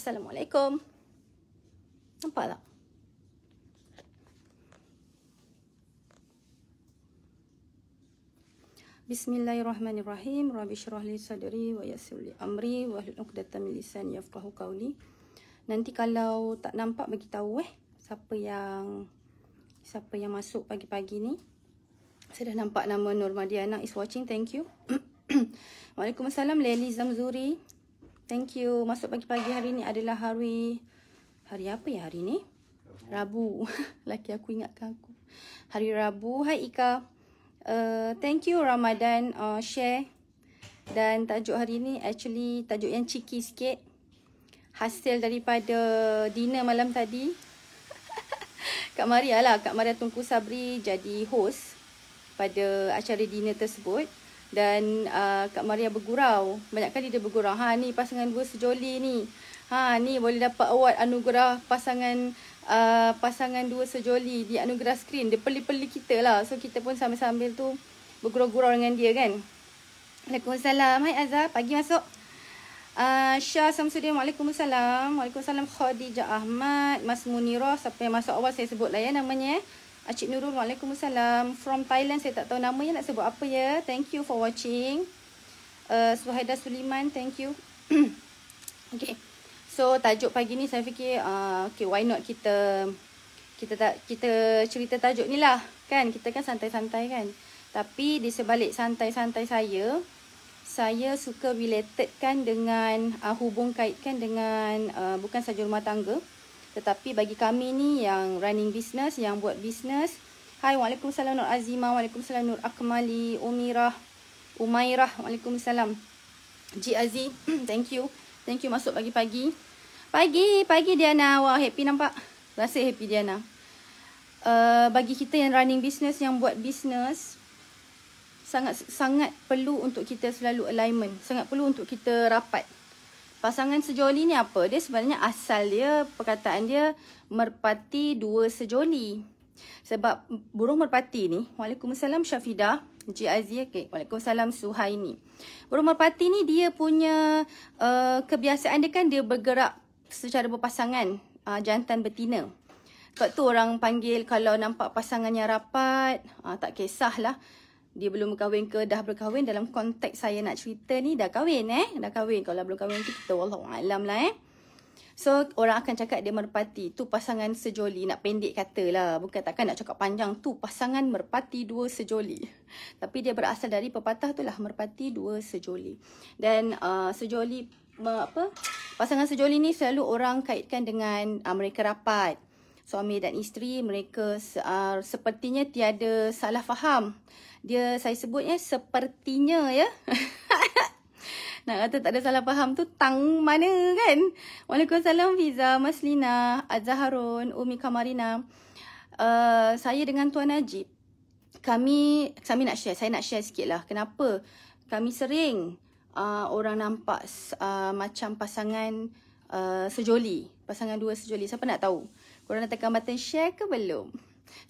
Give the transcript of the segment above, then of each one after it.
Assalamualaikum. Nampak tak? Bismillahirrahmanirrahim. Rabbi syurah li sadri wa yasir li amri wa hlukdata milisan yafqahu qawli. Nanti kalau tak nampak bagi tahu eh siapa yang siapa yang masuk pagi-pagi ni. Saya dah nampak nama Nurmadiana is watching. Thank you. Waalaikumsalam Leli Zamzuri. Thank you. Masuk pagi-pagi hari ni adalah hari... Hari apa ya hari ni? Rabu. Laki aku ingatkan aku. Hari Rabu. Hai Ika. Uh, thank you Ramadan uh, share. Dan tajuk hari ni actually tajuk yang cheeky sikit. Hasil daripada dinner malam tadi. Kak Maria lah. Kak Maria Tunku Sabri jadi host pada acara dinner tersebut dan uh, Kak Maria bergurau. Banyak kali dia bergurau. Ha ni pasangan dua sejoli ni. Ha ni boleh dapat award anugerah pasangan uh, pasangan dua sejoli di anugerah screen. Dia peli-peli kita lah. So kita pun sambil-sambil tu bergurau-gurau dengan dia kan. Waalaikumsalam. Hai Azhar. Pagi masuk. Uh, Syah Samsudin. Waalaikumsalam. Waalaikumsalam Khadijah Ahmad. Mas Munirah. Siapa yang masuk awal saya sebut lah ya namanya. Eh. Acik Nurul, Waalaikumsalam. From Thailand, saya tak tahu nama yang nak sebut apa ya. Thank you for watching. Uh, Suhaida Suliman, thank you. okay. So, tajuk pagi ni saya fikir, uh, okay, why not kita kita tak kita cerita tajuk ni lah. Kan, kita kan santai-santai kan. Tapi, di sebalik santai-santai saya, saya suka related kan dengan, uh, hubung kaitkan dengan, uh, bukan sahaja rumah tangga. Tetapi bagi kami ni yang running business, yang buat business. Hai, Waalaikumsalam Nur Azimah, Waalaikumsalam Nur Akmali, Umirah, Umairah, Waalaikumsalam. G Aziz, thank you. Thank you masuk pagi-pagi. Pagi, pagi Diana. Wah, happy nampak. Rasa happy Diana. Uh, bagi kita yang running business, yang buat business, sangat sangat perlu untuk kita selalu alignment. Sangat perlu untuk kita rapat pasangan sejoli ni apa? Dia sebenarnya asal dia, perkataan dia merpati dua sejoli. Sebab burung merpati ni, Waalaikumsalam Syafidah, Encik Azia, okay. Waalaikumsalam Suhaini. Burung merpati ni dia punya uh, kebiasaan dia kan dia bergerak secara berpasangan uh, jantan betina. Sebab tu orang panggil kalau nampak pasangannya rapat, uh, tak kisahlah dia belum berkahwin ke dah berkahwin dalam konteks saya nak cerita ni dah kahwin eh dah kahwin kalau belum kahwin tu kita allah alam lah eh So orang akan cakap dia merpati tu pasangan sejoli nak pendek kata lah bukan takkan nak cakap panjang tu pasangan merpati dua sejoli tapi dia berasal dari pepatah tu lah merpati dua sejoli dan uh, sejoli apa pasangan sejoli ni selalu orang kaitkan dengan uh, mereka rapat suami dan isteri mereka uh, sepertinya tiada salah faham. Dia saya sebutnya sepertinya ya. Nak kata tak ada salah faham tu tang mana kan? Waalaikumsalam Fiza, Maslina, Azharun, Umi Kamarina. Uh, saya dengan Tuan Najib, kami, kami nak share, saya nak share sikit lah. Kenapa kami sering uh, orang nampak uh, macam pasangan uh, sejoli, pasangan dua sejoli. Siapa nak tahu? korang dah tekan button share ke belum?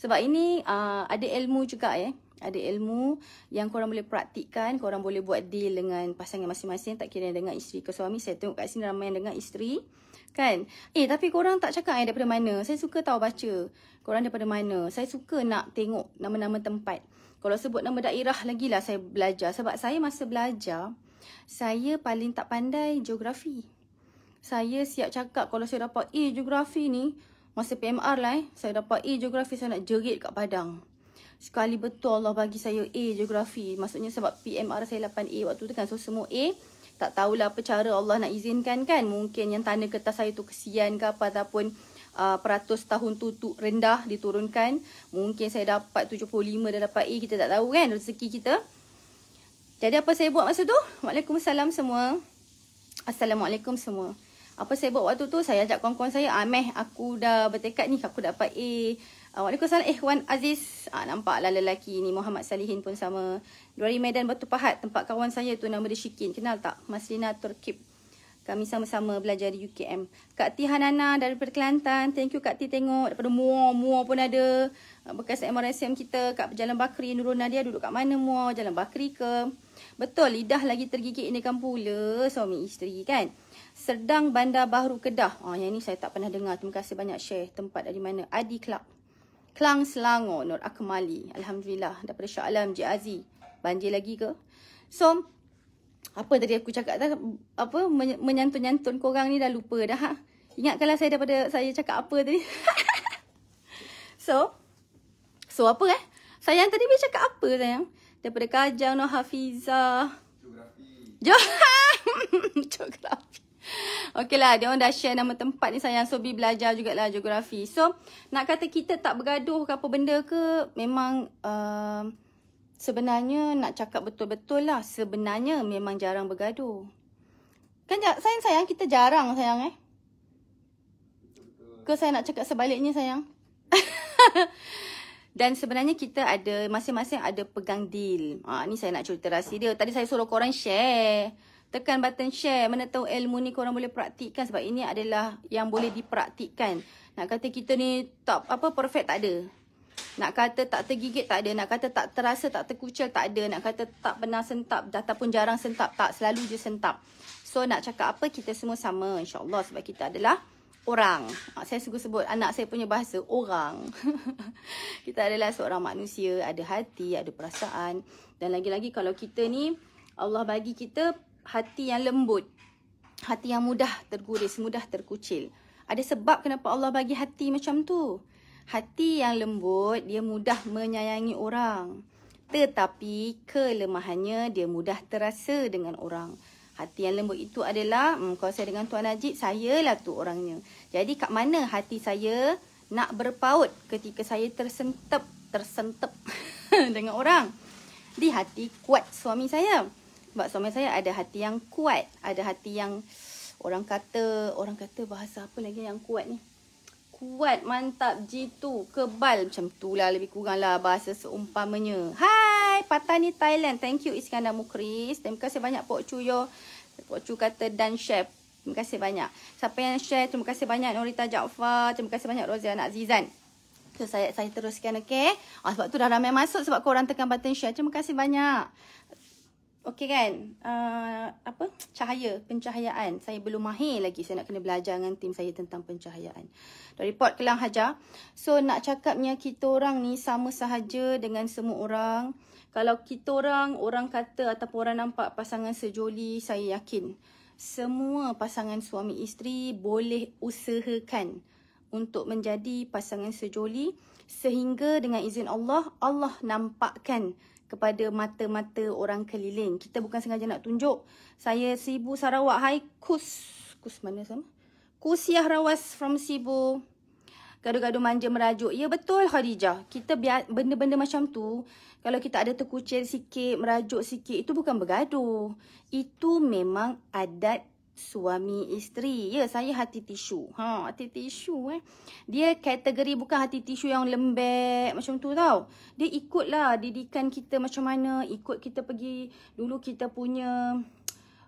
Sebab ini uh, ada ilmu juga eh. Ada ilmu yang korang boleh praktikkan, korang boleh buat deal dengan pasangan masing-masing tak kira yang dengan isteri ke suami. Saya tengok kat sini ramai yang dengan isteri. Kan? Eh tapi korang tak cakap eh daripada mana. Saya suka tahu baca korang daripada mana. Saya suka nak tengok nama-nama tempat. Kalau sebut nama daerah lagi lah saya belajar. Sebab saya masa belajar, saya paling tak pandai geografi. Saya siap cakap kalau saya dapat eh, geografi ni, Masa PMR lah eh, saya dapat A geografi saya nak jerit kat Padang. Sekali betul Allah bagi saya A geografi. Maksudnya sebab PMR saya 8A waktu tu kan. So semua A. Tak tahulah apa cara Allah nak izinkan kan. Mungkin yang tanda kertas saya tu kesian ke apa ataupun uh, peratus tahun tu, tu rendah diturunkan. Mungkin saya dapat 75 dan dapat A. Kita tak tahu kan rezeki kita. Jadi apa saya buat masa tu? Waalaikumsalam semua. Assalamualaikum semua apa saya buat waktu tu saya ajak kawan-kawan saya ah meh aku dah bertekad ni aku dapat A uh, eh Wan Aziz ah, Nampaklah lelaki ni Muhammad Salihin pun sama Dari Medan Batu Pahat Tempat kawan saya tu Nama dia Syikin Kenal tak? Maslina Turkip Kami sama-sama belajar di UKM Kak T Hanana daripada Kelantan Thank you Kak T tengok Daripada Muar Muar pun ada ah, Bekas MRSM kita Kak Jalan Bakri Nurul Nadia duduk kat mana Muar Jalan Bakri ke Betul lidah lagi tergigit ni kan pula Suami isteri kan sedang Bandar Baru Kedah. Oh, yang ni saya tak pernah dengar. Terima kasih banyak share tempat dari mana. Adi Club. Klang Selangor, Nur Akmali. Alhamdulillah. Daripada Shah Alam, Jik Aziz. Banjir lagi ke? So, apa tadi aku cakap tak? Apa? Menyantun-nyantun korang ni dah lupa dah. Ha? Ingatkanlah saya daripada saya cakap apa tadi. so, so apa eh? Sayang tadi dia cakap apa sayang? Daripada Kajang, Nur Hafizah. Geografi. Geografi. Okey lah, dia orang dah share nama tempat ni sayang. So, be belajar jugalah geografi. So, nak kata kita tak bergaduh ke apa benda ke, memang uh, sebenarnya nak cakap betul-betul lah. Sebenarnya memang jarang bergaduh. Kan sayang-sayang, kita jarang sayang eh. Ke saya nak cakap sebaliknya sayang? Dan sebenarnya kita ada, masing-masing ada pegang deal. Ha, ni saya nak cerita rahsia dia. Tadi saya suruh korang share tekan button share. Mana tahu ilmu ni korang boleh praktikkan sebab ini adalah yang boleh dipraktikkan. Nak kata kita ni top apa perfect tak ada. Nak kata tak tergigit tak ada. Nak kata tak terasa tak terkucil tak ada. Nak kata tak pernah sentap pun jarang sentap tak. Selalu je sentap. So nak cakap apa kita semua sama insyaAllah sebab kita adalah orang. Ah, saya suka sebut anak saya punya bahasa orang. kita adalah seorang manusia, ada hati, ada perasaan. Dan lagi-lagi kalau kita ni Allah bagi kita hati yang lembut. Hati yang mudah terguris, mudah terkucil. Ada sebab kenapa Allah bagi hati macam tu. Hati yang lembut, dia mudah menyayangi orang. Tetapi kelemahannya, dia mudah terasa dengan orang. Hati yang lembut itu adalah, hmm, kalau saya dengan Tuan Najib, saya lah tu orangnya. Jadi kat mana hati saya nak berpaut ketika saya tersentep, tersentep dengan orang? Di hati kuat suami saya sebab suami saya ada hati yang kuat, ada hati yang orang kata, orang kata bahasa apa lagi yang kuat ni? Kuat, mantap, jitu, kebal macam tu lah lebih kurang lah bahasa seumpamanya. Hai, Patani Thailand. Thank you Iskandar Mukris. Terima kasih banyak Pok Chu yo. Pok Chu kata dan share. Terima kasih banyak. Siapa yang share, terima kasih banyak Norita Jaafar. Terima kasih banyak Roziana Azizan. So, saya saya teruskan okay. Ah, sebab tu dah ramai masuk sebab korang tekan button share. Terima kasih banyak. Okey kan, uh, apa cahaya, pencahayaan. Saya belum mahir lagi, saya nak kena belajar dengan tim saya tentang pencahayaan. Dari report Kelang Hajar. So nak cakapnya kita orang ni sama sahaja dengan semua orang. Kalau kita orang, orang kata ataupun orang nampak pasangan sejoli, saya yakin. Semua pasangan suami isteri boleh usahakan untuk menjadi pasangan sejoli. Sehingga dengan izin Allah, Allah nampakkan kepada mata-mata orang keliling. Kita bukan sengaja nak tunjuk. Saya Sibu Sarawak. Hai Kus. Kus mana sama? Kusiah Rawas from Sibu. Gaduh-gaduh manja merajuk. Ya betul Khadijah. Kita biar benda-benda macam tu. Kalau kita ada terkucil sikit, merajuk sikit. Itu bukan bergaduh. Itu memang adat suami isteri. Ya, saya hati tisu. Ha, hati tisu eh. Dia kategori bukan hati tisu yang lembek macam tu tau. Dia ikutlah didikan kita macam mana, ikut kita pergi dulu kita punya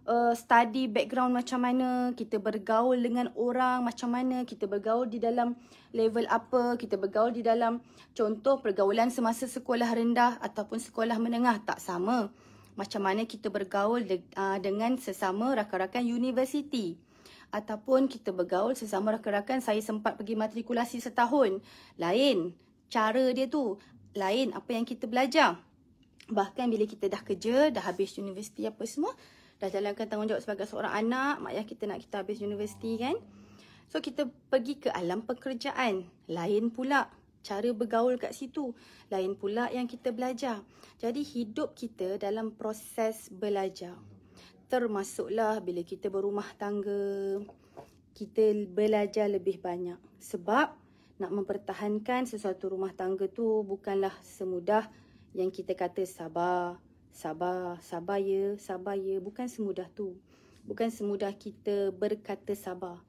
uh, study background macam mana, kita bergaul dengan orang macam mana, kita bergaul di dalam level apa, kita bergaul di dalam contoh pergaulan semasa sekolah rendah ataupun sekolah menengah tak sama macam mana kita bergaul de, uh, dengan sesama rakan-rakan universiti ataupun kita bergaul sesama rakan-rakan saya sempat pergi matrikulasi setahun lain cara dia tu lain apa yang kita belajar bahkan bila kita dah kerja dah habis universiti apa semua dah jalankan tanggungjawab sebagai seorang anak mak ayah kita nak kita habis universiti kan so kita pergi ke alam pekerjaan lain pula cara bergaul kat situ. Lain pula yang kita belajar. Jadi hidup kita dalam proses belajar. Termasuklah bila kita berumah tangga, kita belajar lebih banyak. Sebab nak mempertahankan sesuatu rumah tangga tu bukanlah semudah yang kita kata sabar, sabar, sabar ya, sabar ya. Bukan semudah tu. Bukan semudah kita berkata sabar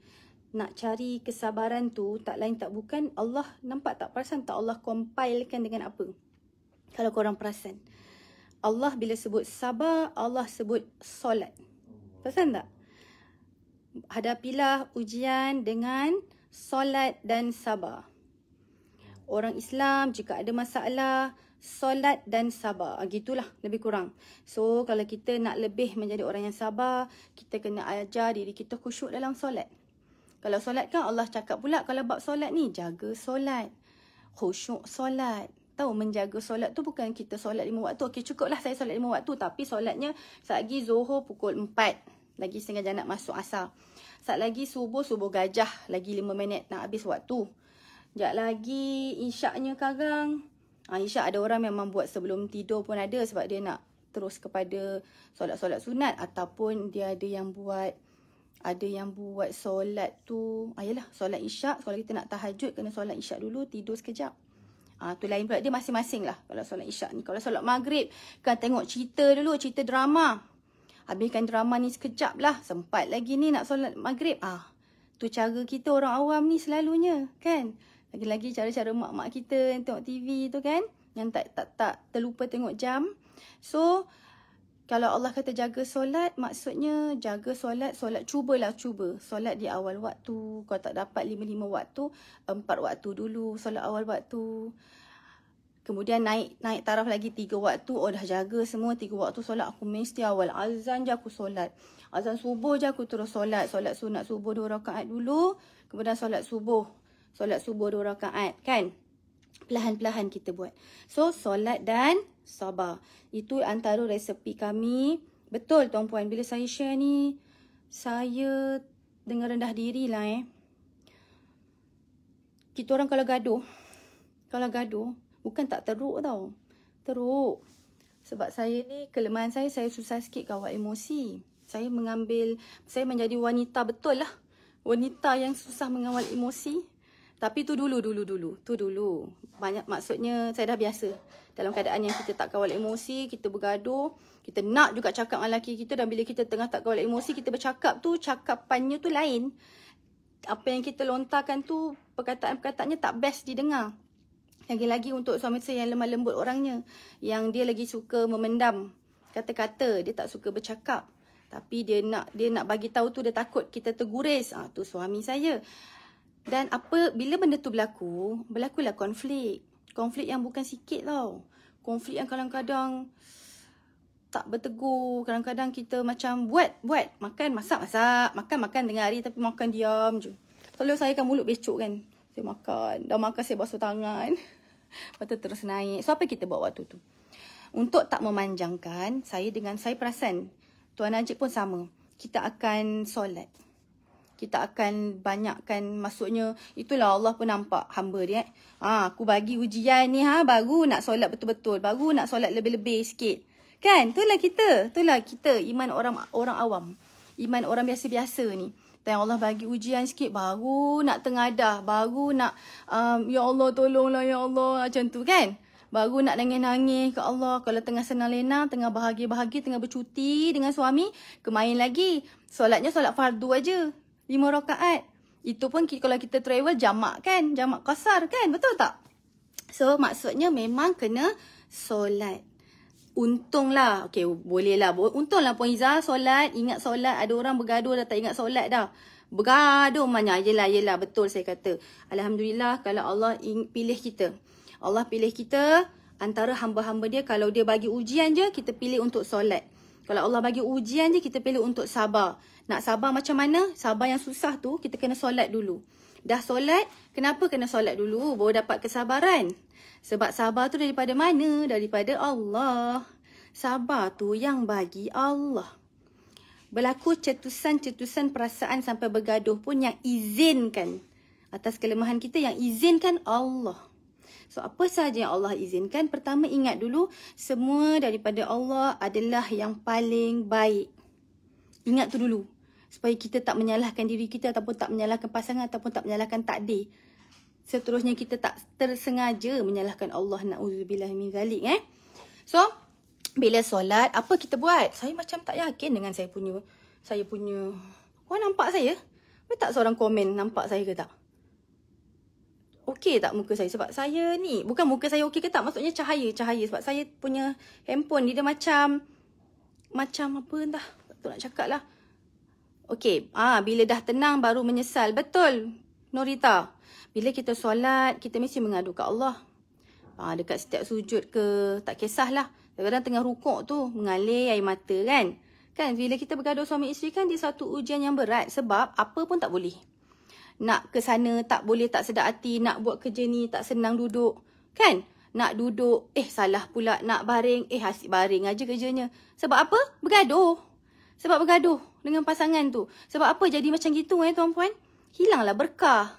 nak cari kesabaran tu tak lain tak bukan Allah nampak tak perasan tak Allah compilekan dengan apa kalau orang perasan Allah bila sebut sabar Allah sebut solat perasan tak hadapilah ujian dengan solat dan sabar orang Islam jika ada masalah solat dan sabar. Ah, gitulah lebih kurang. So kalau kita nak lebih menjadi orang yang sabar, kita kena ajar diri kita khusyuk dalam solat. Kalau solat kan Allah cakap pula kalau bab solat ni jaga solat. Khusyuk solat. Tahu menjaga solat tu bukan kita solat lima waktu. Okey cukuplah saya solat lima waktu tapi solatnya saat lagi zohor pukul empat. Lagi setengah jam nak masuk asal. Saat lagi subuh, subuh gajah. Lagi lima minit nak habis waktu. Sekejap lagi isyaknya sekarang. Ha, ah, isyak ada orang memang buat sebelum tidur pun ada sebab dia nak terus kepada solat-solat sunat ataupun dia ada yang buat ada yang buat solat tu ayalah ah, solat isyak kalau kita nak tahajud kena solat isyak dulu tidur sekejap ah tu lain pula dia masing-masing lah kalau solat isyak ni kalau solat maghrib kan tengok cerita dulu cerita drama habiskan drama ni sekejap lah sempat lagi ni nak solat maghrib ah tu cara kita orang awam ni selalunya kan lagi-lagi cara-cara mak-mak kita yang tengok TV tu kan yang tak tak tak terlupa tengok jam so kalau Allah kata jaga solat, maksudnya jaga solat, solat cubalah cuba. Solat di awal waktu, kau tak dapat lima-lima waktu, empat waktu dulu solat awal waktu. Kemudian naik naik taraf lagi tiga waktu, oh dah jaga semua tiga waktu solat. Aku mesti awal azan je aku solat. Azan subuh je aku terus solat. Solat sunat subuh dua rakaat dulu, kemudian solat subuh. Solat subuh dua rakaat, kan? Pelahan-pelahan kita buat. So, solat dan sabar. Itu antara resepi kami. Betul, Tuan Puan. Bila saya share ni, saya dengar rendah diri lah eh. Kita orang kalau gaduh, kalau gaduh, bukan tak teruk tau. Teruk. Sebab saya ni, kelemahan saya, saya susah sikit kawal emosi. Saya mengambil, saya menjadi wanita betul lah. Wanita yang susah mengawal emosi. Tapi tu dulu, dulu, dulu. Tu dulu. Banyak maksudnya saya dah biasa. Dalam keadaan yang kita tak kawal emosi, kita bergaduh. Kita nak juga cakap dengan lelaki kita. Dan bila kita tengah tak kawal emosi, kita bercakap tu, cakapannya tu lain. Apa yang kita lontarkan tu, perkataan-perkataannya tak best didengar. Lagi-lagi untuk suami saya yang lemah lembut orangnya. Yang dia lagi suka memendam kata-kata. Dia tak suka bercakap. Tapi dia nak dia nak bagi tahu tu dia takut kita terguris. Ah ha, tu suami saya. Dan apa bila benda tu berlaku, berlakulah konflik. Konflik yang bukan sikit tau. Konflik yang kadang-kadang tak bertegur. Kadang-kadang kita macam buat, buat. Makan, masak, masak. Makan, makan dengan hari tapi makan diam je. Kalau saya kan mulut becok kan. Saya makan. Dah makan saya basuh tangan. Lepas tu terus naik. So apa kita buat waktu tu? Untuk tak memanjangkan, saya dengan saya perasan. Tuan Najib pun sama. Kita akan solat kita akan banyakkan maksudnya itulah Allah pun nampak hamba dia eh. Ha, aku bagi ujian ni ha baru nak solat betul-betul, baru nak solat lebih-lebih sikit. Kan? Itulah kita, itulah kita iman orang orang awam. Iman orang biasa-biasa ni. Dan Allah bagi ujian sikit baru nak tengadah, baru nak um, ya Allah tolonglah ya Allah macam tu kan? Baru nak nangis-nangis ke Allah. Kalau tengah senang lena, tengah bahagia-bahagia, tengah bercuti dengan suami, kemain lagi. Solatnya solat fardu aja. Lima rakaat. Itu pun kalau kita travel jamak kan? Jamak kasar kan? Betul tak? So, maksudnya memang kena solat. Untunglah. Okay, bolehlah. Untunglah Puan Izzah. Solat. Ingat solat. Ada orang bergaduh dah tak ingat solat dah. Bergaduh banyak. Yelah, yelah. Betul saya kata. Alhamdulillah kalau Allah pilih kita. Allah pilih kita antara hamba-hamba dia. Kalau dia bagi ujian je, kita pilih untuk solat. Kalau Allah bagi ujian je, kita perlu untuk sabar. Nak sabar macam mana? Sabar yang susah tu, kita kena solat dulu. Dah solat, kenapa kena solat dulu? Baru dapat kesabaran. Sebab sabar tu daripada mana? Daripada Allah. Sabar tu yang bagi Allah. Berlaku cetusan-cetusan perasaan sampai bergaduh pun yang izinkan. Atas kelemahan kita yang izinkan Allah. So apa sahaja yang Allah izinkan, pertama ingat dulu semua daripada Allah adalah yang paling baik. Ingat tu dulu. Supaya kita tak menyalahkan diri kita ataupun tak menyalahkan pasangan ataupun tak menyalahkan takdir. Seterusnya kita tak tersengaja menyalahkan Allah na'udzubillah min zalik eh. So, bila solat, apa kita buat? Saya macam tak yakin dengan saya punya, saya punya. Kau nampak saya? Kau tak seorang komen nampak saya ke tak? okey tak muka saya sebab saya ni bukan muka saya okey ke tak maksudnya cahaya cahaya sebab saya punya handphone ni dia macam macam apa entah tak tahu nak cakap lah okey ah bila dah tenang baru menyesal betul Norita bila kita solat kita mesti mengadu kat Allah ah dekat setiap sujud ke tak kisahlah kadang-kadang tengah rukuk tu mengalir air mata kan kan bila kita bergaduh suami isteri kan dia satu ujian yang berat sebab apa pun tak boleh nak ke sana tak boleh tak sedap hati nak buat kerja ni tak senang duduk kan nak duduk eh salah pula nak baring eh asyik baring aja kerjanya sebab apa bergaduh sebab bergaduh dengan pasangan tu sebab apa jadi macam gitu eh tuan puan hilanglah berkah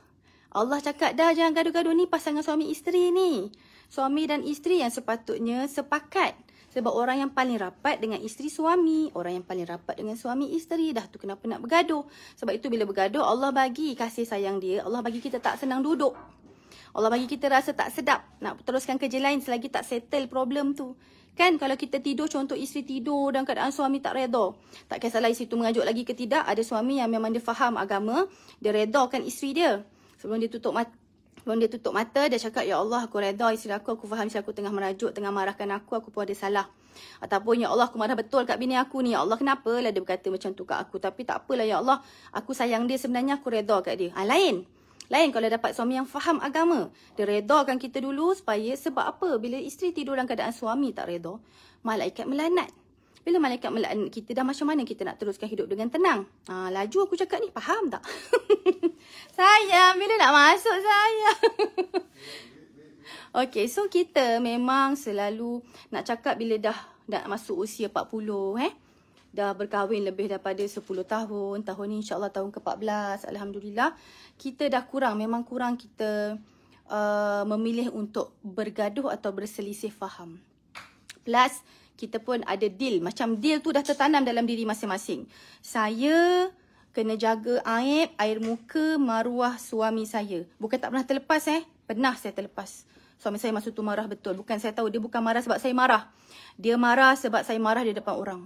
Allah cakap dah jangan gaduh-gaduh ni pasangan suami isteri ni suami dan isteri yang sepatutnya sepakat sebab orang yang paling rapat dengan isteri suami, orang yang paling rapat dengan suami isteri, dah tu kenapa nak bergaduh. Sebab itu bila bergaduh, Allah bagi kasih sayang dia, Allah bagi kita tak senang duduk. Allah bagi kita rasa tak sedap nak teruskan kerja lain selagi tak settle problem tu. Kan kalau kita tidur, contoh isteri tidur dan keadaan suami tak reda. Tak kisahlah isteri tu mengajuk lagi ke tidak, ada suami yang memang dia faham agama, dia reda kan isteri dia. Sebelum dia tutup mata, bila dia tutup mata, dia cakap, Ya Allah, aku reda isteri aku. Aku faham isteri aku tengah merajuk, tengah marahkan aku. Aku pun ada salah. Ataupun, Ya Allah, aku marah betul kat bini aku ni. Ya Allah, kenapalah dia berkata macam tu kat aku. Tapi tak apalah, Ya Allah. Aku sayang dia sebenarnya, aku reda kat dia. Ha, lain. Lain kalau dapat suami yang faham agama. Dia redakan kita dulu supaya sebab apa? Bila isteri tidur dalam keadaan suami tak reda, malaikat melanat bila malaikat melaknat kita dah macam mana kita nak teruskan hidup dengan tenang? Ha, laju aku cakap ni, faham tak? sayang, bila nak masuk sayang? okay, so kita memang selalu nak cakap bila dah nak masuk usia 40 eh. Dah berkahwin lebih daripada 10 tahun. Tahun ni insyaAllah tahun ke-14. Alhamdulillah. Kita dah kurang, memang kurang kita uh, memilih untuk bergaduh atau berselisih faham. Plus, kita pun ada deal. Macam deal tu dah tertanam dalam diri masing-masing. Saya kena jaga aib, air muka, maruah suami saya. Bukan tak pernah terlepas eh. Pernah saya terlepas. Suami saya masa tu marah betul. Bukan saya tahu. Dia bukan marah sebab saya marah. Dia marah sebab saya marah di depan orang.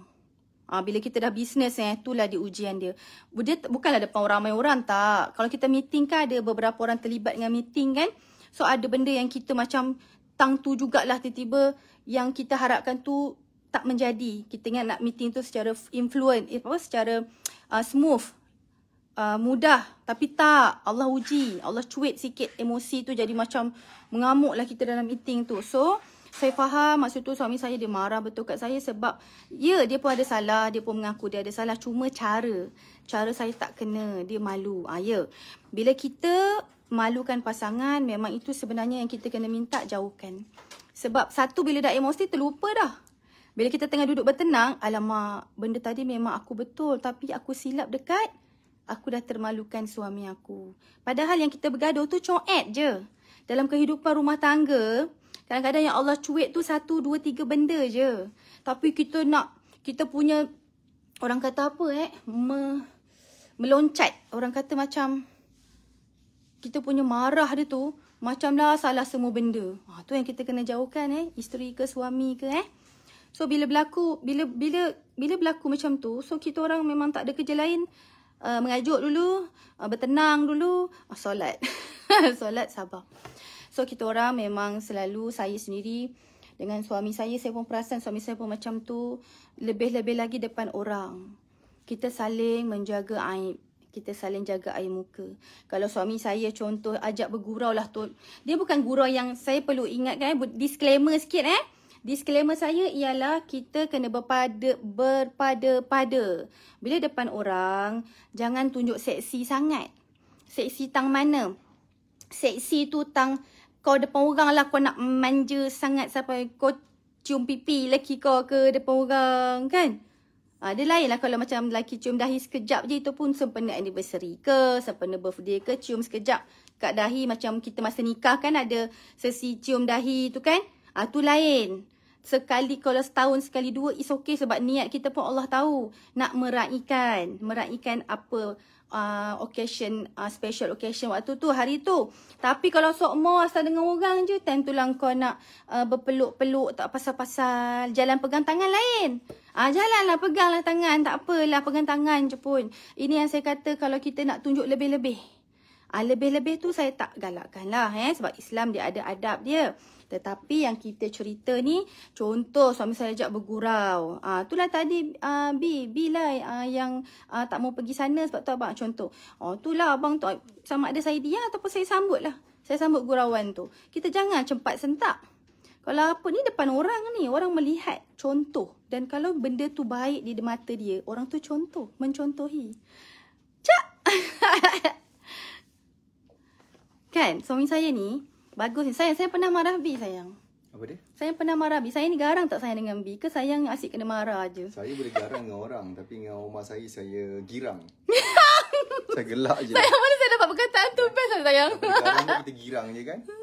Ha, bila kita dah bisnes eh, itulah dia ujian dia. Dia bukanlah depan orang ramai orang tak. Kalau kita meeting kan ada beberapa orang terlibat dengan meeting kan. So ada benda yang kita macam hutang tu jugalah tiba-tiba yang kita harapkan tu tak menjadi. Kita ingat nak meeting tu secara influent, eh, apa, secara uh, smooth, uh, mudah. Tapi tak, Allah uji, Allah cuit sikit emosi tu jadi macam mengamuk lah kita dalam meeting tu. So, saya faham maksud tu suami saya dia marah betul kat saya sebab ya yeah, dia pun ada salah, dia pun mengaku dia ada salah. Cuma cara, cara saya tak kena, dia malu. Ah, yeah. bila kita malukan pasangan, memang itu sebenarnya yang kita kena minta jauhkan. Sebab satu bila dah emosi terlupa dah. Bila kita tengah duduk bertenang, alamak, benda tadi memang aku betul tapi aku silap dekat aku dah termalukan suami aku. Padahal yang kita bergaduh tu coet je. Dalam kehidupan rumah tangga, kadang-kadang yang Allah cuit tu satu, dua, tiga benda je. Tapi kita nak, kita punya orang kata apa eh, me, meloncat. Orang kata macam, kita punya marah dia tu macamlah salah semua benda. Ha tu yang kita kena jauhkan eh, isteri ke suami ke eh. So bila berlaku bila bila bila berlaku macam tu, so kita orang memang tak ada kerja lain uh, mengajuk dulu, uh, bertenang dulu, uh, solat. solat sabar. So kita orang memang selalu saya sendiri dengan suami saya saya pun perasan suami saya pun macam tu lebih-lebih lagi depan orang. Kita saling menjaga aib kita saling jaga air muka. Kalau suami saya contoh ajak bergurau lah tu. Dia bukan gurau yang saya perlu ingatkan. Eh. Disclaimer sikit eh. Disclaimer saya ialah kita kena berpada, berpada-pada. Bila depan orang, jangan tunjuk seksi sangat. Seksi tang mana? Seksi tu tang kau depan orang lah kau nak manja sangat sampai kau cium pipi lelaki kau ke depan orang kan? Ha, dia lain lah kalau macam lelaki cium dahi sekejap je itu pun sempena anniversary ke, sempena birthday ke, cium sekejap kat dahi macam kita masa nikah kan ada sesi cium dahi tu kan. Ha, tu lain. Sekali kalau setahun sekali dua is okay sebab niat kita pun Allah tahu nak meraihkan. Meraihkan apa uh, occasion, uh, special occasion waktu tu, hari tu. Tapi kalau sok mo asal dengan orang je, tentulah kau nak uh, berpeluk-peluk tak pasal-pasal. Jalan pegang tangan lain. Ah, jalanlah, peganglah tangan. Tak apalah, pegang tangan je pun. Ini yang saya kata kalau kita nak tunjuk lebih-lebih. Ah, lebih-lebih tu saya tak galakkan lah. Eh? Sebab Islam dia ada adab dia. Tetapi yang kita cerita ni, contoh suami saya ajak bergurau. Ah, itulah tadi ah, B, B lah ah, yang ah, tak mau pergi sana sebab tu abang. Contoh, oh, itulah abang tu sama ada saya dia ataupun saya sambut lah. Saya sambut gurauan tu. Kita jangan cepat sentak. Kalau apa ni depan orang ni, orang melihat contoh. Dan kalau benda tu baik di mata dia, orang tu contoh, mencontohi. Cak! kan, suami saya ni, bagus ni. Sayang, saya pernah marah B sayang. Apa dia? Saya pernah marah B. Saya ni garang tak saya dengan B ke sayang asyik kena marah aje. Saya boleh garang dengan orang, tapi dengan rumah saya, saya girang. saya gelak je. Sayang, mana saya dapat perkataan tu? Best lah sayang. Kalau kita girang je kan?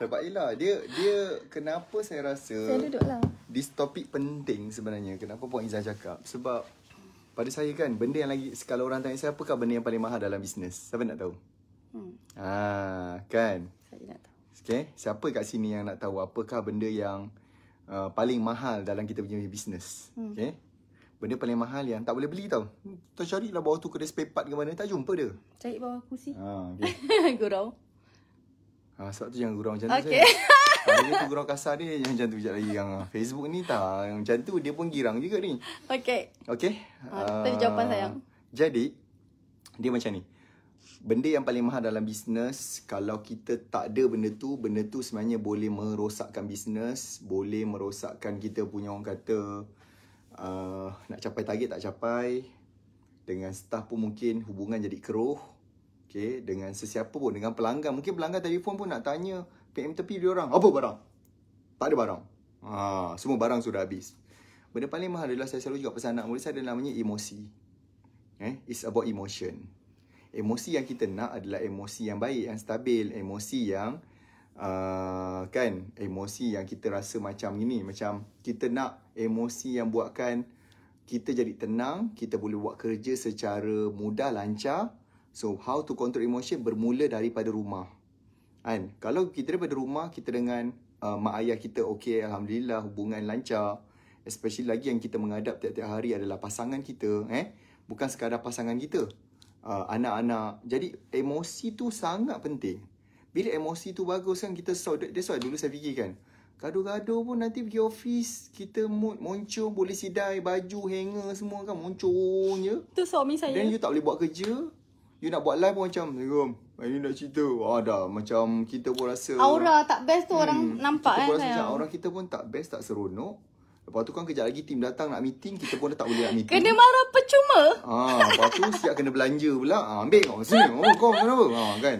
Sebab yelah dia dia kenapa saya rasa Saya duduklah. This topic penting sebenarnya. Kenapa Puan Izzah cakap? Sebab pada saya kan benda yang lagi kalau orang tanya saya apakah benda yang paling mahal dalam bisnes? Siapa nak tahu? Hmm. Ah, kan. Saya nak tahu. Okay. Siapa kat sini yang nak tahu apakah benda yang uh, paling mahal dalam kita punya bisnes? Hmm. Okay. Benda paling mahal yang tak boleh beli tau. Kita hmm, carilah bawah tu kedai spare part ke mana. Tak jumpa dia. Cari bawah kursi. Ah, okay. Gurau. Ha, sebab tu jangan gurau macam tu okay. saya. Okay. gurau kasar dia jangan macam tu sekejap lagi. Yang Facebook ni tak. Yang macam tu dia pun girang juga ni. Okay. Okay. Ha, uh, jawapan ah, sayang. Jadi, dia macam ni. Benda yang paling mahal dalam bisnes, kalau kita tak ada benda tu, benda tu sebenarnya boleh merosakkan bisnes, boleh merosakkan kita punya orang kata uh, nak capai target tak capai, dengan staff pun mungkin hubungan jadi keruh, Okay, dengan sesiapa pun, dengan pelanggan. Mungkin pelanggan telefon pun nak tanya PM tepi dia orang. Apa barang? Tak ada barang. Ha, semua barang sudah habis. Benda paling mahal adalah saya selalu juga pesan anak murid saya ada namanya emosi. Eh, it's about emotion. Emosi yang kita nak adalah emosi yang baik, yang stabil. Emosi yang, uh, kan, emosi yang kita rasa macam ini. Macam kita nak emosi yang buatkan kita jadi tenang, kita boleh buat kerja secara mudah, lancar. So how to control emotion bermula daripada rumah. Kan? Kalau kita daripada rumah kita dengan uh, mak ayah kita okey alhamdulillah hubungan lancar. Especially lagi yang kita menghadap tiap-tiap hari adalah pasangan kita eh bukan sekadar pasangan kita. Uh, anak-anak. Jadi emosi tu sangat penting. Bila emosi tu bagus kan kita sort. That's why dulu saya fikir kan. Gaduh-gaduh pun nanti pergi office kita mood muncul boleh sidai baju hanger semua kan muncul je. Tu suami saya. Then you tak boleh buat kerja. You nak buat live pun macam eh, Rom Hari ni nak cerita Wah dah Macam kita pun rasa Aura tak best tu hmm, orang nampak kita kan Kita pun eh, rasa macam Aura kita pun tak best Tak seronok Lepas tu kan kejap lagi Tim datang nak meeting Kita pun dah tak boleh nak meeting Kena marah percuma Ah, Lepas tu siap kena belanja pula Haa ah, ambil kau Sini Oh kau kenapa Haa ah, kan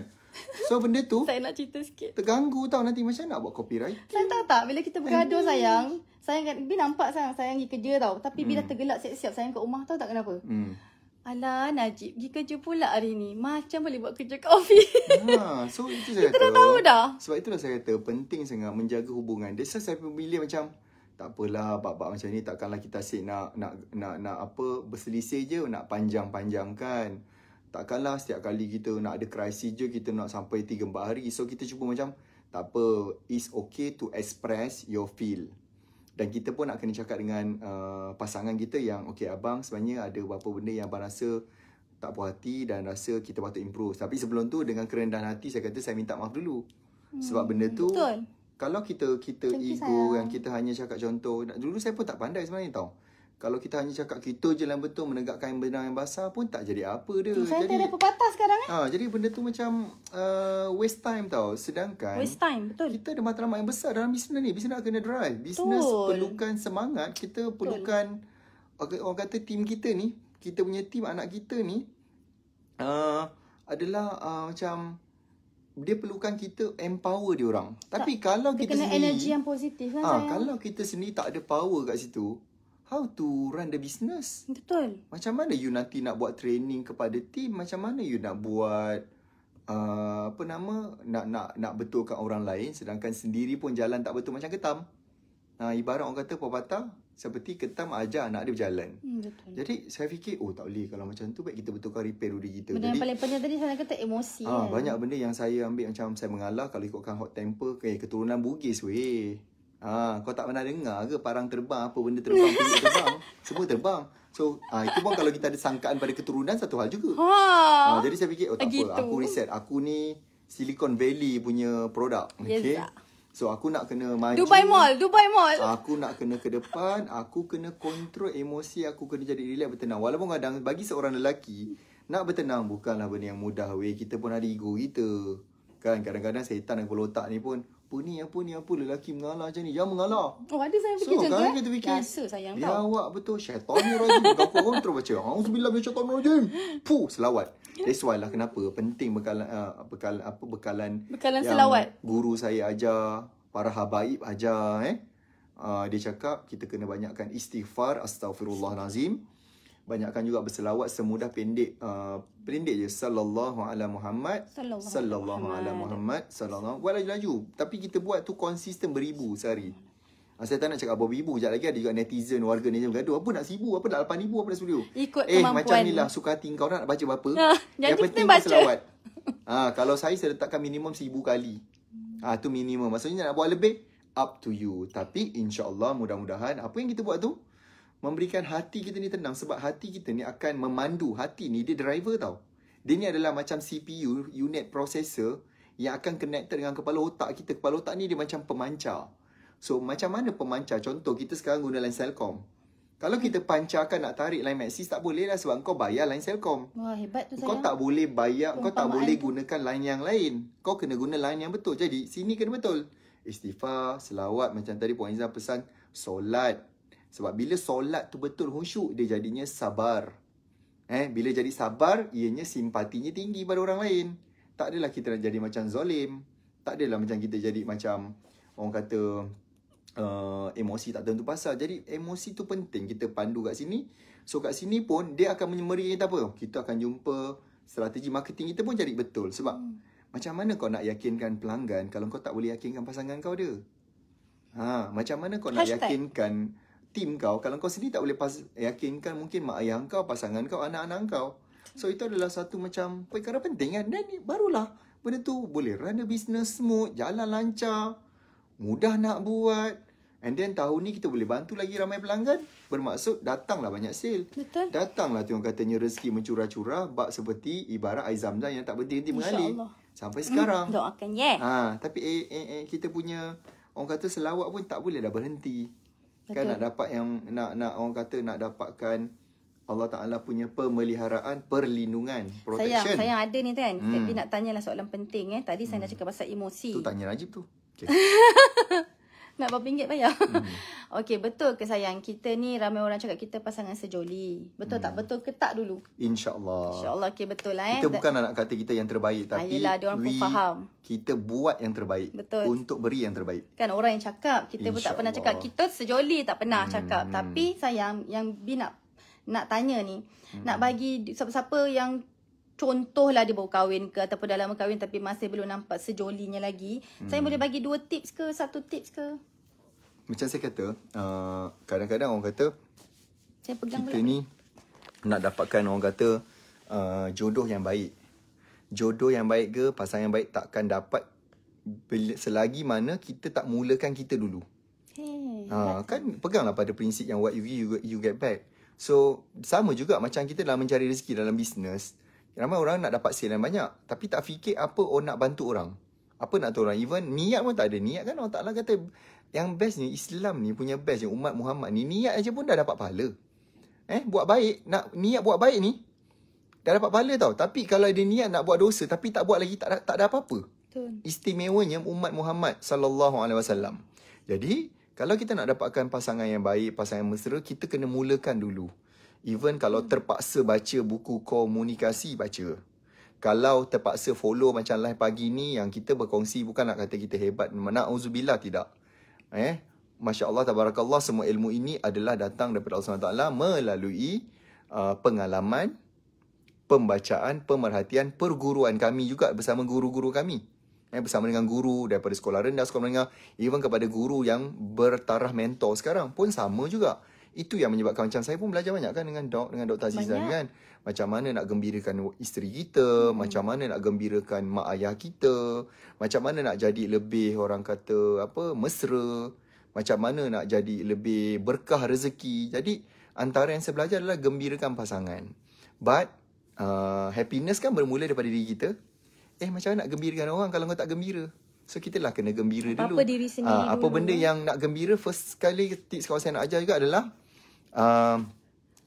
So benda tu Saya nak cerita sikit Terganggu tau nanti Macam nak buat copyright Saya tahu tak Bila kita bergaduh sayang Sayang kan Bila nampak sayang Sayang pergi kerja tau Tapi hmm. bila tergelak siap-siap Sayang kat rumah tau tak kenapa Hmm Alah Najib pergi kerja pula hari ni. Macam boleh buat kerja kat ofis. Ha, ah, so itu saya kata. Kita dah tahu dah. Sebab itulah saya kata penting sangat menjaga hubungan. Dia saya pilih macam tak apalah bab-bab macam ni takkanlah kita asyik nak nak nak nak apa berselisih je nak panjang-panjangkan. Takkanlah setiap kali kita nak ada krisis je kita nak sampai 3 4 hari. So kita cuba macam tak apa it's okay to express your feel dan kita pun nak kena cakap dengan uh, pasangan kita yang okey abang sebenarnya ada beberapa benda yang abang rasa tak puas hati dan rasa kita patut improve tapi sebelum tu dengan kerendahan hati saya kata saya minta maaf dulu hmm. sebab benda tu betul kalau kita kita Cinti ego sayang. yang kita hanya cakap contoh dulu saya pun tak pandai sebenarnya tau kalau kita hanya cakap kita je lah yang betul menegakkan yang benar yang basah pun tak jadi apa dia. Tuh, hmm, saya tak ada sekarang eh. Ha, jadi benda tu macam uh, waste time tau. Sedangkan waste time betul. Kita ada matlamat yang besar dalam bisnes ni. Bisnes nak kena drive. Bisnes perlukan semangat. Kita perlukan orang kata tim kita ni. Kita punya tim anak kita ni uh, adalah uh, macam dia perlukan kita empower dia orang. Tapi tak, kalau kita dia kena sendiri, yang positif kan ha, sayang. kalau kita sendiri tak ada power kat situ, how to run the business. Betul. Macam mana you nanti nak buat training kepada team? Macam mana you nak buat uh, apa nama nak nak nak betulkan orang lain sedangkan sendiri pun jalan tak betul macam ketam. Nah, ibarat orang kata pepatah seperti ketam ajar anak dia berjalan. Hmm, betul. Jadi saya fikir oh tak boleh kalau macam tu baik kita betulkan repair diri kita. Benda Jadi, yang paling penting tadi saya kata emosi. Ah, kan? banyak benda yang saya ambil macam saya mengalah kalau ikutkan hot temper ke eh, keturunan Bugis weh. Ha, kau tak pernah dengar ke parang terbang apa benda terbang pun terbang. Semua terbang. So ha, itu pun kalau kita ada sangkaan pada keturunan satu hal juga. Ha. ha jadi saya fikir oh tak apa aku riset, Aku ni Silicon Valley punya produk. Yes, okay. So aku nak kena maju. Dubai Mall, Dubai Mall. Aku nak kena ke depan, aku kena kontrol emosi, aku kena jadi relax bertenang. Walaupun kadang bagi seorang lelaki nak bertenang bukanlah benda yang mudah We Kita pun ada ego kita. Kan kadang-kadang setan dan kepala otak ni pun apa ni apa ni apa lelaki mengalah macam ni jangan mengalah oh ada saya fikir so, macam tu kan eh kita fikir, biasa sayang dia tau dia awak betul syaitan ni rajin kau orang terus baca auzubillah bin syaitan rajin puh selawat that's why lah kenapa penting bekalan ah, bekal, apa bekalan bekalan selawat guru saya ajar para habaib ajar eh ah, dia cakap kita kena banyakkan istighfar astagfirullahalazim banyakkan juga berselawat semudah pendek uh, pendek je sallallahu alaihi Muhammad sallallahu alaihi Muhammad sallallahu buat laju-laju tapi kita buat tu konsisten beribu sehari ha, saya tak nak cakap beribu jap lagi ada juga netizen warga ni yang bergaduh apa nak sibu apa nak 8000 apa nak 10 ikut eh, kemampuan eh macam nilah suka hati kau nak baca berapa ah, yang penting baca selawat ha, ah, kalau saya saya letakkan minimum 1000 kali ah ha, tu minimum maksudnya nak buat lebih up to you tapi insyaallah mudah-mudahan apa yang kita buat tu memberikan hati kita ni tenang sebab hati kita ni akan memandu hati ni dia driver tau dia ni adalah macam CPU unit processor yang akan connected dengan kepala otak kita kepala otak ni dia macam pemancar so macam mana pemancar contoh kita sekarang guna line Cellcom kalau kita pancarkan nak tarik line Maxis tak boleh lah sebab kau bayar line Cellcom wah hebat tu sayang kau tak boleh bayar kau tak boleh gunakan line yang lain kau kena guna line yang betul jadi sini kena betul istighfar selawat macam tadi Puan Izzah pesan solat sebab bila solat tu betul khusyuk, dia jadinya sabar. Eh, bila jadi sabar, ianya simpatinya tinggi pada orang lain. Tak adalah kita nak jadi macam zolim. Tak adalah macam kita jadi macam orang kata uh, emosi tak tentu pasal. Jadi emosi tu penting kita pandu kat sini. So kat sini pun dia akan menyemeri kita apa? Kita akan jumpa strategi marketing kita pun jadi betul. Sebab hmm. macam mana kau nak yakinkan pelanggan kalau kau tak boleh yakinkan pasangan kau dia? Ha, macam mana kau Hashtag. nak yakinkan tim kau kalau kau sendiri tak boleh pas yakinkan mungkin mak ayah kau pasangan kau anak-anak kau so itu adalah satu macam perkara penting kan dan barulah benda tu boleh run the business smooth jalan lancar mudah nak buat And then tahun ni kita boleh bantu lagi ramai pelanggan. Bermaksud datanglah banyak sale. Betul. Datanglah tu orang katanya rezeki mencurah-curah. Bak seperti ibarat air zam-zam lah yang tak berhenti-henti mengalir. InsyaAllah. Sampai sekarang. Mm, doakan ye. Yeah. Ha, tapi eh, eh, eh, kita punya orang kata selawat pun tak boleh dah berhenti. Kan nak dapat yang nak nak orang kata nak dapatkan Allah Taala punya pemeliharaan, perlindungan, protection. Sayang, sayang ada ni kan. Hmm. Tapi nak tanyalah soalan penting eh. Tadi hmm. saya nak cakap pasal emosi. Tu tanya Najib tu. Okay. Nak berapa ringgit bayar? Hmm. Okey, betul ke sayang? Kita ni ramai orang cakap kita pasangan sejoli. Betul hmm. tak? Betul ke tak dulu? InsyaAllah. InsyaAllah, okey betul lah eh. Kita bukan nak kata kita yang terbaik. Tapi Ayolah, ah, dia orang pun faham. Kita buat yang terbaik. Betul. Untuk beri yang terbaik. Kan orang yang cakap, kita Insya pun tak pernah cakap. Kita sejoli tak pernah hmm. cakap. Tapi sayang, yang bina nak, nak tanya ni. Hmm. Nak bagi siapa-siapa yang Contoh lah dia baru kahwin ke ataupun dah lama kahwin tapi masih belum nampak sejolinya lagi. Hmm. Saya boleh bagi dua tips ke, satu tips ke? Macam saya kata, uh, kadang-kadang orang kata saya pegang kita ni pula. nak dapatkan orang kata uh, jodoh yang baik. Jodoh yang baik ke, pasangan yang baik takkan dapat selagi mana kita tak mulakan kita dulu. Hey, ha, kan peganglah pada prinsip yang what you give, you get back. So, sama juga macam kita dalam mencari rezeki dalam bisnes. Ramai orang nak dapat sale yang banyak. Tapi tak fikir apa orang oh nak bantu orang. Apa nak tolong orang. Even niat pun tak ada. Niat kan Allah Ta'ala kata yang best ni Islam ni punya best bestnya umat Muhammad ni. Niat aja pun dah dapat pahala. Eh, buat baik. nak Niat buat baik ni dah dapat pahala tau. Tapi kalau ada niat nak buat dosa tapi tak buat lagi tak ada, tak ada apa-apa. Istimewanya umat Muhammad sallallahu alaihi wasallam. Jadi kalau kita nak dapatkan pasangan yang baik, pasangan yang mesra, kita kena mulakan dulu. Even kalau hmm. terpaksa baca buku komunikasi, baca. Kalau terpaksa follow macam live pagi ni yang kita berkongsi bukan nak kata kita hebat. Mana uzubillah tidak. Eh? Masya Allah, tabarakallah semua ilmu ini adalah datang daripada Allah SWT melalui uh, pengalaman, pembacaan, pemerhatian, perguruan kami juga bersama guru-guru kami. Eh, bersama dengan guru daripada sekolah rendah, sekolah menengah, even kepada guru yang bertaraf mentor sekarang pun sama juga. Itu yang menyebabkan macam saya pun belajar banyak kan dengan dok dengan Dr. Azizan banyak. kan. Macam mana nak gembirakan isteri kita, hmm. macam mana nak gembirakan mak ayah kita, macam mana nak jadi lebih orang kata apa mesra, macam mana nak jadi lebih berkah rezeki. Jadi antara yang saya belajar adalah gembirakan pasangan. But uh, happiness kan bermula daripada diri kita. Eh macam mana nak gembirakan orang kalau kau tak gembira? So kita lah kena gembira apa dulu. Apa diri sendiri uh, Apa dulu. benda yang nak gembira first sekali tips kalau saya nak ajar juga adalah um,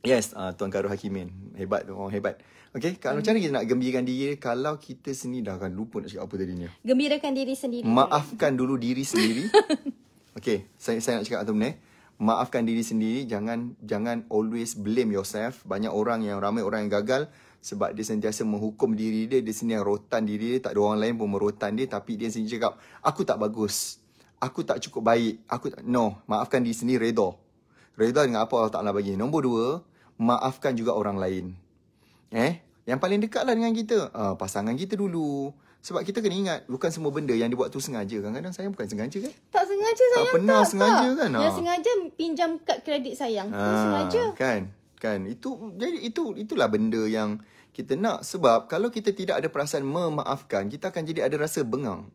Yes, uh, Tuan Karu Hakimin Hebat tu, orang hebat Okay, kalau hmm. macam mana kita nak gembirakan diri Kalau kita sendiri dah akan lupa nak cakap apa tadi ni Gembirakan diri sendiri Maafkan dulu diri sendiri Okay, saya, saya nak cakap apa tu ni Maafkan diri sendiri Jangan jangan always blame yourself Banyak orang yang ramai orang yang gagal Sebab dia sentiasa menghukum diri dia Dia sendiri yang rotan diri dia Tak ada orang lain pun merotan dia Tapi dia sendiri cakap Aku tak bagus Aku tak cukup baik Aku tak No, maafkan diri sendiri Redor Reda dengan apa Allah Ta'ala bagi. Nombor dua, maafkan juga orang lain. Eh, yang paling dekatlah dengan kita, uh, pasangan kita dulu. Sebab kita kena ingat, bukan semua benda yang dibuat tu sengaja. Kadang-kadang sayang bukan sengaja kan? Tak sengaja ah, sayang tak. pernah tak, sengaja tak. kan? Yang ha. sengaja pinjam kad kredit sayang. Ha, sengaja. Kan? Kan? Itu, jadi itu itulah benda yang kita nak. Sebab kalau kita tidak ada perasaan memaafkan, kita akan jadi ada rasa bengang.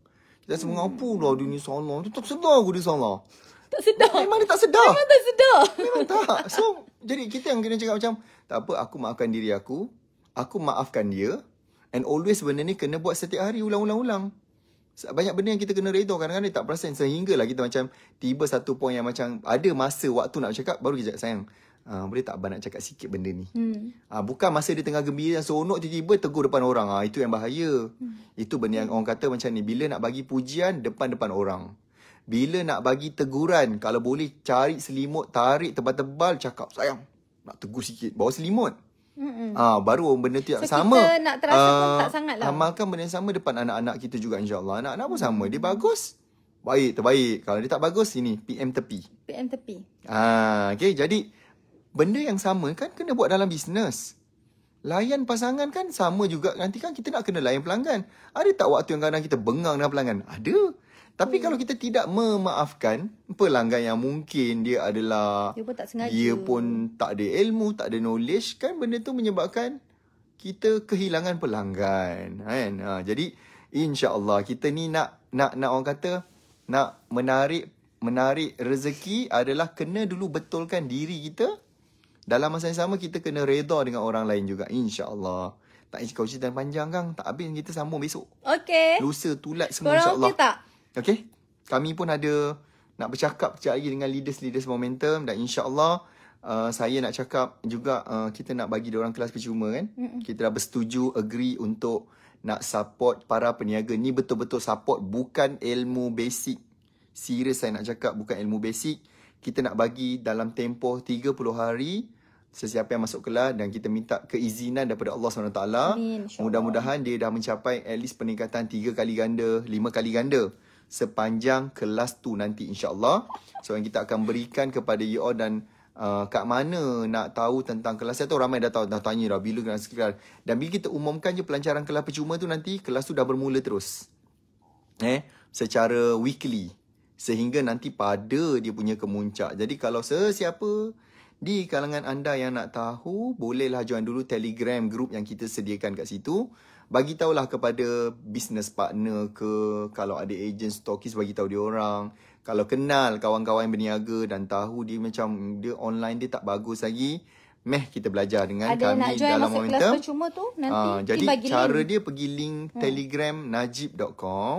Kita semua hmm. mengapu lah dunia salah. Tak sedar aku dia salah. Tak sedar. Memang dia tak sedar. Memang tak sedar. Memang tak. So, jadi kita yang kena cakap macam, tak apa, aku maafkan diri aku. Aku maafkan dia. And always benda ni kena buat setiap hari ulang-ulang-ulang. Banyak benda yang kita kena redo kadang-kadang dia tak perasan sehinggalah kita macam tiba satu poin yang macam ada masa waktu nak cakap baru kita sayang. Uh, boleh tak abang nak cakap sikit benda ni? Hmm. Uh, bukan masa dia tengah gembira dan seronok tiba-tiba tegur depan orang. Uh, itu yang bahaya. Hmm. Itu benda yang orang kata macam ni. Bila nak bagi pujian depan-depan orang bila nak bagi teguran, kalau boleh cari selimut, tarik tebal-tebal, cakap, sayang, nak tegur sikit, bawa selimut. Mm-hmm. Ah, baru benda tu yang so, sama. Kita nak terasa uh, pun tak ah, sangat lah. Amalkan benda yang sama depan anak-anak kita juga insyaAllah. Anak-anak pun sama. Dia bagus. Baik, terbaik. Kalau dia tak bagus, ini PM tepi. PM tepi. Ah, okay, jadi benda yang sama kan kena buat dalam bisnes. Layan pasangan kan sama juga. Nanti kan kita nak kena layan pelanggan. Ada tak waktu yang kadang kita bengang dengan pelanggan? Ada. Tapi hmm. kalau kita tidak memaafkan pelanggan yang mungkin dia adalah dia pun tak sengaja. Dia pun tak ada ilmu, tak ada knowledge kan benda tu menyebabkan kita kehilangan pelanggan kan. Ha jadi insya-Allah kita ni nak nak nak orang kata nak menarik menarik rezeki adalah kena dulu betulkan diri kita dalam masa yang sama kita kena reda dengan orang lain juga insya-Allah. Tak kau cerita panjang kang, tak habis kita sambung besok. Okay. Lusa tulat semua insya Korang okay tak? Okay? Kami pun ada nak bercakap sekejap lagi dengan leaders-leaders momentum dan insyaAllah uh, saya nak cakap juga uh, kita nak bagi orang kelas percuma kan. Mm-mm. Kita dah bersetuju, agree untuk nak support para peniaga. Ni betul-betul support bukan ilmu basic. Serius saya nak cakap bukan ilmu basic. Kita nak bagi dalam tempoh 30 hari sesiapa yang masuk kelas dan kita minta keizinan daripada Allah SWT. Mudah-mudahan dia dah mencapai at least peningkatan 3 kali ganda, 5 kali ganda sepanjang kelas tu nanti insyaAllah. So yang kita akan berikan kepada you all dan uh, kat mana nak tahu tentang kelas tu ramai dah tahu dah tanya dah bila kelas kelas dan bila kita umumkan je pelancaran kelas percuma tu nanti kelas tu dah bermula terus eh secara weekly sehingga nanti pada dia punya kemuncak jadi kalau sesiapa di kalangan anda yang nak tahu bolehlah join dulu telegram group yang kita sediakan kat situ bagi tahulah kepada business partner ke kalau ada agent stokis bagi tahu dia orang kalau kenal kawan-kawan yang berniaga dan tahu dia macam dia online dia tak bagus lagi meh kita belajar dengan ada kami nak dalam masa momentum kelas percuma tu nanti ha, jadi cara link. dia pergi link hmm. telegram hmm. najib.com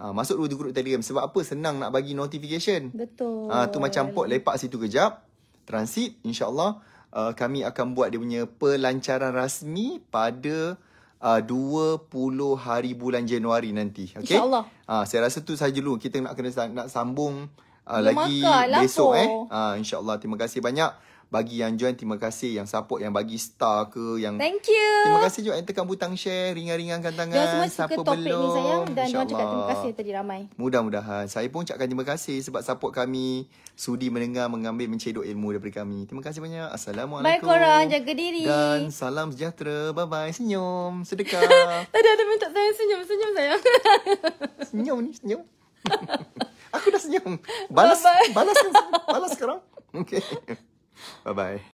Ha, ah, masuk dulu di grup telegram sebab apa senang nak bagi notification betul ha, tu macam pot lepak situ kejap transit insyaAllah uh, kami akan buat dia punya pelancaran rasmi pada uh, 20 hari bulan Januari nanti. Okay? InsyaAllah. Uh, saya rasa tu saja dulu. Kita nak kena nak sambung uh, lagi makalah, besok. Eh. Uh, InsyaAllah. Terima kasih banyak bagi yang join terima kasih yang support yang bagi star ke yang thank you terima kasih juga yang tekan butang share ringan-ringankan tangan dia semua siapa topik ni sayang dan juga terima kasih tadi ramai mudah-mudahan saya pun ucapkan terima kasih sebab support kami sudi mendengar mengambil mencedok ilmu daripada kami terima kasih banyak assalamualaikum bye korang jaga diri dan salam sejahtera bye bye senyum sedekah tadi ada minta saya senyum senyum saya senyum ni senyum Aku dah senyum. Balas, balas, balas sekarang. Okay. 拜拜。